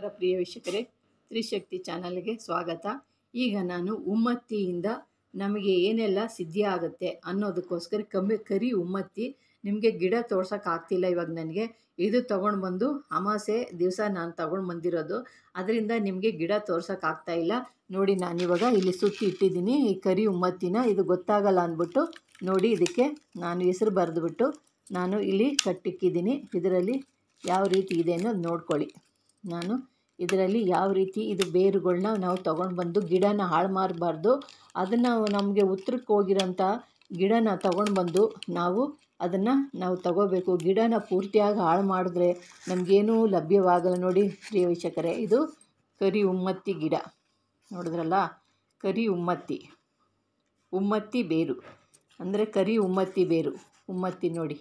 ನಮಸ್ಕಾರ ಪ್ರಿಯ ವೀಕ್ಷಕರೇ ತ್ರಿಶಕ್ತಿ ಚಾನಲ್ಗೆ ಸ್ವಾಗತ ಈಗ ನಾನು ಉಮ್ಮತ್ತಿಯಿಂದ ನಮಗೆ ಏನೆಲ್ಲ ಸಿದ್ಧಿ ಆಗುತ್ತೆ ಅನ್ನೋದಕ್ಕೋಸ್ಕರ ಕಮ್ಮಿ ಕರಿ ಉಮ್ಮತ್ತಿ ನಿಮಗೆ ಗಿಡ ತೋರ್ಸೋಕ್ಕಾಗ್ತಿಲ್ಲ ಇವಾಗ ನನಗೆ ಇದು ತೊಗೊಂಡು ಬಂದು ಅಮಾಸೆ ದಿವಸ ನಾನು ತೊಗೊಂಡು ಬಂದಿರೋದು ಅದರಿಂದ ನಿಮಗೆ ಗಿಡ ತೋರ್ಸೋಕ್ಕಾಗ್ತಾ ಇಲ್ಲ ನೋಡಿ ನಾನು ಇವಾಗ ಇಲ್ಲಿ ಸುತ್ತಿ ಇಟ್ಟಿದ್ದೀನಿ ಈ ಕರಿ ಉಮ್ಮತ್ತಿನ ಇದು ಗೊತ್ತಾಗಲ್ಲ ಅಂದ್ಬಿಟ್ಟು ನೋಡಿ ಇದಕ್ಕೆ ನಾನು ಹೆಸರು ಬರೆದ್ಬಿಟ್ಟು ನಾನು ಇಲ್ಲಿ ಕಟ್ಟಿಕ್ಕಿದ್ದೀನಿ ಇದರಲ್ಲಿ ಯಾವ ರೀತಿ ಇದೆ ಅನ್ನೋದು ನೋಡ್ಕೊಳ್ಳಿ ನಾನು ಇದರಲ್ಲಿ ಯಾವ ರೀತಿ ಇದು ಬೇರುಗಳನ್ನ ನಾವು ತಗೊಂಡು ಬಂದು ಗಿಡನ ಹಾಳು ಮಾಡಬಾರ್ದು ಅದನ್ನು ನಮಗೆ ಉತ್ತರಕ್ಕೆ ಹೋಗಿರೋಂಥ ಗಿಡನ ತಗೊಂಡು ಬಂದು ನಾವು ಅದನ್ನು ನಾವು ತಗೋಬೇಕು ಗಿಡನ ಪೂರ್ತಿಯಾಗಿ ಹಾಳು ಮಾಡಿದ್ರೆ ನಮಗೇನೂ ಲಭ್ಯವಾಗಲ್ಲ ನೋಡಿ ಪ್ರಿಯ ವೀಕ್ಷಕರೇ ಇದು ಕರಿ ಉಮ್ಮತ್ತಿ ಗಿಡ ನೋಡಿದ್ರಲ್ಲ ಕರಿ ಉಮ್ಮತ್ತಿ ಉಮ್ಮತ್ತಿ ಬೇರು ಅಂದರೆ ಕರಿ ಉಮ್ಮತ್ತಿ ಬೇರು ಉಮ್ಮತ್ತಿ ನೋಡಿ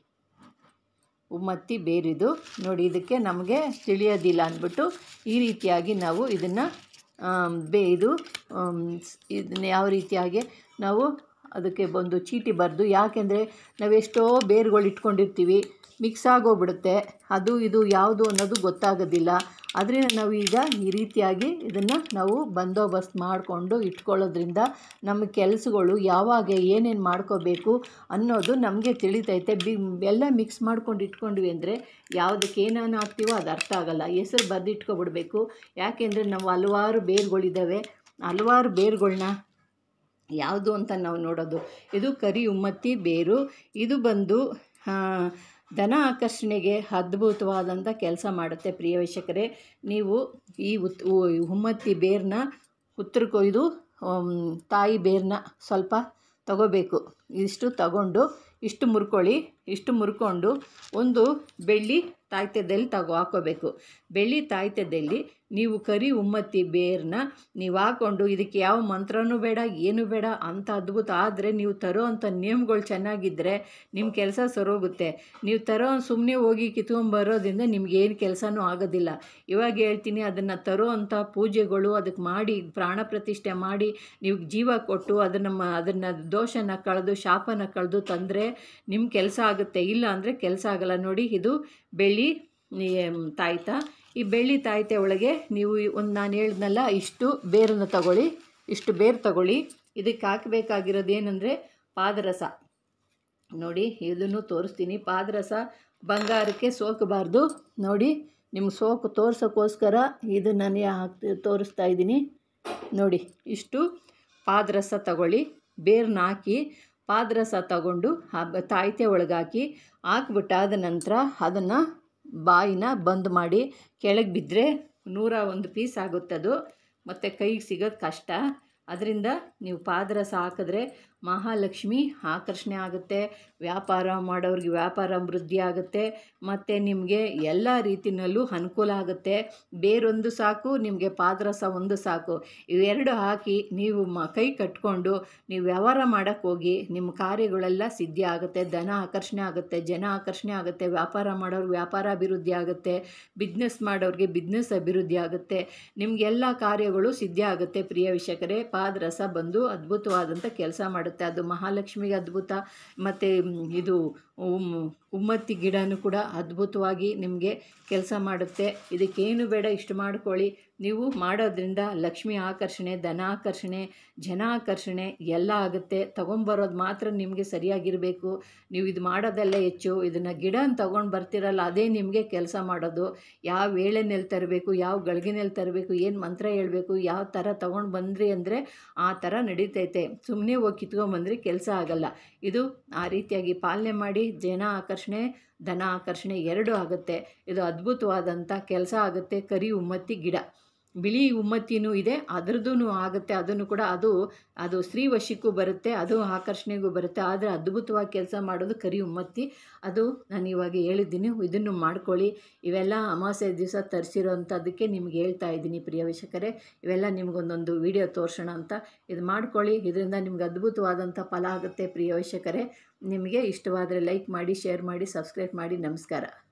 ಉಮ್ಮತ್ತಿ ಬೇರಿದು ನೋಡಿ ಇದಕ್ಕೆ ನಮಗೆ ತಿಳಿಯೋದಿಲ್ಲ ಅಂದ್ಬಿಟ್ಟು ಈ ರೀತಿಯಾಗಿ ನಾವು ಇದನ್ನು ಬೇಯ್ದು ಇದನ್ನ ಯಾವ ರೀತಿಯಾಗಿ ನಾವು ಅದಕ್ಕೆ ಒಂದು ಚೀಟಿ ಬರೆದು ಯಾಕೆಂದರೆ ನಾವೆಷ್ಟೋ ಬೇರುಗಳು ಇಟ್ಕೊಂಡಿರ್ತೀವಿ ಮಿಕ್ಸ್ ಆಗೋಗ್ಬಿಡುತ್ತೆ ಅದು ಇದು ಯಾವುದು ಅನ್ನೋದು ಗೊತ್ತಾಗೋದಿಲ್ಲ ಆದ್ದರಿಂದ ನಾವು ಈಗ ಈ ರೀತಿಯಾಗಿ ಇದನ್ನು ನಾವು ಬಂದೋಬಸ್ತ್ ಮಾಡಿಕೊಂಡು ಇಟ್ಕೊಳ್ಳೋದ್ರಿಂದ ನಮ್ಮ ಕೆಲಸಗಳು ಯಾವಾಗ ಏನೇನು ಮಾಡ್ಕೋಬೇಕು ಅನ್ನೋದು ನಮಗೆ ತಿಳಿತೈತೆ ಬಿ ಎಲ್ಲ ಮಿಕ್ಸ್ ಮಾಡ್ಕೊಂಡು ಇಟ್ಕೊಂಡ್ವಿ ಅಂದರೆ ಯಾವುದಕ್ಕೆ ಏನೇನು ಹಾಕ್ತೀವೋ ಅದು ಅರ್ಥ ಆಗೋಲ್ಲ ಹೆಸರು ಬರೆದು ಇಟ್ಕೊಬಿಡ್ಬೇಕು ಯಾಕೆಂದರೆ ನಾವು ಹಲವಾರು ಬೇರುಗಳಿದ್ದಾವೆ ಹಲವಾರು ಬೇರುಗಳನ್ನ ಯಾವುದು ಅಂತ ನಾವು ನೋಡೋದು ಇದು ಕರಿ ಉಮ್ಮತ್ತಿ ಬೇರು ಇದು ಬಂದು ಧನ ಆಕರ್ಷಣೆಗೆ ಅದ್ಭುತವಾದಂಥ ಕೆಲಸ ಮಾಡುತ್ತೆ ಪ್ರಿಯ ನೀವು ಈ ಉತ್ ಹುಮ್ಮತ್ತಿ ಬೇರನ್ನ ಉತ್ತರ ಕೊಯ್ದು ತಾಯಿ ಬೇರನ್ನ ಸ್ವಲ್ಪ ತಗೋಬೇಕು ಇಷ್ಟು ತಗೊಂಡು ಇಷ್ಟು ಮುರ್ಕೊಳ್ಳಿ ಇಷ್ಟು ಮುರ್ಕೊಂಡು ಒಂದು ಬೆಳ್ಳಿ ತಾಯ್ತದಲ್ಲಿ ತಗೋ ಹಾಕೋಬೇಕು ಬೆಳ್ಳಿ ತಾಯ್ತದಲ್ಲಿ ನೀವು ಕರಿ ಉಮ್ಮತ್ತಿ ಬೇರ್ನ ನೀವು ಹಾಕ್ಕೊಂಡು ಇದಕ್ಕೆ ಯಾವ ಮಂತ್ರನೂ ಬೇಡ ಏನೂ ಬೇಡ ಅಂತ ಅದ್ಭುತ ಆದರೆ ನೀವು ತರೋ ಅಂಥ ನಿಯಮಗಳು ಚೆನ್ನಾಗಿದ್ದರೆ ನಿಮ್ಮ ಕೆಲಸ ಸರೋಗುತ್ತೆ ನೀವು ತರೋ ಸುಮ್ಮನೆ ಹೋಗಿ ಕಿತ್ಕೊಂಬರೋದ್ರಿಂದ ಏನು ಕೆಲಸನೂ ಆಗೋದಿಲ್ಲ ಇವಾಗ ಹೇಳ್ತೀನಿ ಅದನ್ನು ತರೋ ಅಂಥ ಪೂಜೆಗಳು ಅದಕ್ಕೆ ಮಾಡಿ ಪ್ರಾಣ ಪ್ರತಿಷ್ಠೆ ಮಾಡಿ ನೀವು ಜೀವ ಕೊಟ್ಟು ಅದನ್ನು ಅದನ್ನು ದೋಷನ ಕಳೆದು ಶಾಪನ ಕಳೆದು ತಂದರೆ ನಿಮ್ಮ ಕೆಲಸ ಆಗುತ್ತೆ ಇಲ್ಲ ಅಂದರೆ ಕೆಲಸ ಆಗಲ್ಲ ನೋಡಿ ಇದು ಬೆಳ್ಳಿ ತಾಯ್ತಾ ಈ ಬೆಳ್ಳಿ ತಾಯಿತೆ ಒಳಗೆ ನೀವು ಒಂದು ನಾನು ಹೇಳಿದ್ನಲ್ಲ ಇಷ್ಟು ಬೇರನ್ನು ತಗೊಳ್ಳಿ ಇಷ್ಟು ಬೇರು ತಗೊಳ್ಳಿ ಇದಕ್ಕೆ ಹಾಕಬೇಕಾಗಿರೋದು ಏನಂದರೆ ಪಾದರಸ ನೋಡಿ ಇದನ್ನು ತೋರಿಸ್ತೀನಿ ಪಾದರಸ ಬಂಗಾರಕ್ಕೆ ಸೋಕಬಾರ್ದು ನೋಡಿ ನಿಮ್ಗೆ ಸೋಕು ತೋರ್ಸೋಕ್ಕೋಸ್ಕರ ಇದು ನಾನು ಹಾಕ್ತಿ ತೋರಿಸ್ತಾ ಇದ್ದೀನಿ ನೋಡಿ ಇಷ್ಟು ಪಾದರಸ ತಗೊಳ್ಳಿ ಬೇರ್ನ ಹಾಕಿ ಪಾದರಸ ತಗೊಂಡು ತಾಯಿತೆ ಒಳಗಾಕಿ ಹಾಕ್ಬಿಟ್ಟಾದ ನಂತರ ಅದನ್ನು ಬಾಯಿನ ಬಂದ್ ಮಾಡಿ ಕೆಳಗೆ ಬಿದ್ದರೆ ನೂರ ಒಂದು ಪೀಸ್ ಆಗುತ್ತದು ಮತ್ತು ಕೈಗೆ ಸಿಗೋದು ಕಷ್ಟ ಅದರಿಂದ ನೀವು ಪಾದರಸ ಹಾಕಿದ್ರೆ ಮಹಾಲಕ್ಷ್ಮಿ ಆಕರ್ಷಣೆ ಆಗುತ್ತೆ ವ್ಯಾಪಾರ ಮಾಡೋರಿಗೆ ವ್ಯಾಪಾರ ವೃದ್ಧಿ ಆಗುತ್ತೆ ಮತ್ತು ನಿಮಗೆ ಎಲ್ಲ ರೀತಿಯಲ್ಲೂ ಅನುಕೂಲ ಆಗುತ್ತೆ ಬೇರೊಂದು ಸಾಕು ನಿಮಗೆ ಪಾದರಸ ಒಂದು ಸಾಕು ಇವೆರಡು ಹಾಕಿ ನೀವು ಮ ಕೈ ಕಟ್ಕೊಂಡು ನೀವು ವ್ಯವಹಾರ ಮಾಡೋಕ್ಕೆ ಹೋಗಿ ನಿಮ್ಮ ಕಾರ್ಯಗಳೆಲ್ಲ ಸಿದ್ಧಿ ಆಗುತ್ತೆ ಧನ ಆಕರ್ಷಣೆ ಆಗುತ್ತೆ ಜನ ಆಕರ್ಷಣೆ ಆಗುತ್ತೆ ವ್ಯಾಪಾರ ಮಾಡೋರು ವ್ಯಾಪಾರ ಅಭಿವೃದ್ಧಿ ಆಗುತ್ತೆ ಬಿಸ್ನೆಸ್ ಮಾಡೋರಿಗೆ ಬಿಸ್ನೆಸ್ ಅಭಿವೃದ್ಧಿ ಆಗುತ್ತೆ ನಿಮಗೆಲ್ಲ ಕಾರ್ಯಗಳು ಸಿದ್ಧಿ ಆಗುತ್ತೆ ಪ್ರಿಯ ವಿಷಕರೇ ಪಾದರಸ ಬಂದು ಅದ್ಭುತವಾದಂಥ ಕೆಲಸ ಮಾಡುತ್ತೆ ಬರುತ್ತೆ ಅದು ಮಹಾಲಕ್ಷ್ಮಿಗೆ ಅದ್ಭುತ ಮತ್ತು ಇದು ಉಮ್ಮತ್ತಿ ಗಿಡನೂ ಕೂಡ ಅದ್ಭುತವಾಗಿ ನಿಮಗೆ ಕೆಲಸ ಮಾಡುತ್ತೆ ಇದಕ್ಕೇನು ಬೇಡ ಇಷ್ಟು ಮಾಡ್ಕೊಳ್ಳಿ ನೀವು ಮಾಡೋದ್ರಿಂದ ಲಕ್ಷ್ಮಿ ಆಕರ್ಷಣೆ ಧನಾಕರ್ಷಣೆ ಜನಾಕರ್ಷಣೆ ಎಲ್ಲ ಆಗುತ್ತೆ ತೊಗೊಂಬರೋದು ಮಾತ್ರ ನಿಮಗೆ ಸರಿಯಾಗಿರಬೇಕು ನೀವು ಇದು ಮಾಡೋದೆಲ್ಲ ಹೆಚ್ಚು ಇದನ್ನು ಗಿಡನ ತೊಗೊಂಡು ಬರ್ತಿರಲ್ಲ ಅದೇ ನಿಮಗೆ ಕೆಲಸ ಮಾಡೋದು ಯಾವ ವೇಳೆನಲ್ಲಿ ತರಬೇಕು ಯಾವ ಗಳಿಗೆನಲ್ಲಿ ತರಬೇಕು ಏನು ಮಂತ್ರ ಹೇಳಬೇಕು ಯಾವ ಥರ ತೊಗೊಂಡು ಬಂದ್ರಿ ಅಂದರೆ ಆ ಥರ ನಡೀತೈತೆ ಸುಮ್ಮನೆ ಹೋಗಿ ಕಿತ್ಕೊಂಡ್ಬಂದ್ರೆ ಕೆಲಸ ಆಗಲ್ಲ ಇದು ಆ ರೀತಿಯಾಗಿ ಪಾಲನೆ ಮಾಡಿ ಜನ ಆಕರ್ಷಣೆ ಧನ ಆಕರ್ಷಣೆ ಎರಡೂ ಆಗುತ್ತೆ ಇದು ಅದ್ಭುತವಾದಂಥ ಕೆಲಸ ಆಗುತ್ತೆ ಕರಿ ಉಮ್ಮತ್ತಿ ಗಿಡ ಬಿಳಿ ಉಮ್ಮತ್ತಿನೂ ಇದೆ ಅದರದ್ದು ಆಗುತ್ತೆ ಅದನ್ನು ಕೂಡ ಅದು ಅದು ಸ್ತ್ರೀ ಬರುತ್ತೆ ಅದು ಆಕರ್ಷಣೆಗೂ ಬರುತ್ತೆ ಆದರೆ ಅದ್ಭುತವಾಗಿ ಕೆಲಸ ಮಾಡೋದು ಕರಿ ಉಮ್ಮತ್ತಿ ಅದು ನಾನು ಇವಾಗ ಹೇಳಿದ್ದೀನಿ ಇದನ್ನು ಮಾಡ್ಕೊಳ್ಳಿ ಇವೆಲ್ಲ ಅಮಾವಾಸ್ಯೆ ದಿವಸ ತರಿಸಿರೋ ಅಂಥದ್ದಕ್ಕೆ ನಿಮ್ಗೆ ಹೇಳ್ತಾ ಇದ್ದೀನಿ ಪ್ರಿಯ ವೀಕ್ಷಕರೇ ಇವೆಲ್ಲ ನಿಮಗೊಂದೊಂದು ವಿಡಿಯೋ ತೋರಿಸೋಣ ಅಂತ ಇದು ಮಾಡ್ಕೊಳ್ಳಿ ಇದರಿಂದ ನಿಮ್ಗೆ ಅದ್ಭುತವಾದಂಥ ಫಲ ಆಗುತ್ತೆ ಪ್ರಿಯ ವೀಕ್ಷಕರೇ ನಿಮಗೆ ಇಷ್ಟವಾದರೆ ಲೈಕ್ ಮಾಡಿ ಶೇರ್ ಮಾಡಿ ಸಬ್ಸ್ಕ್ರೈಬ್ ಮಾಡಿ ನಮಸ್ಕಾರ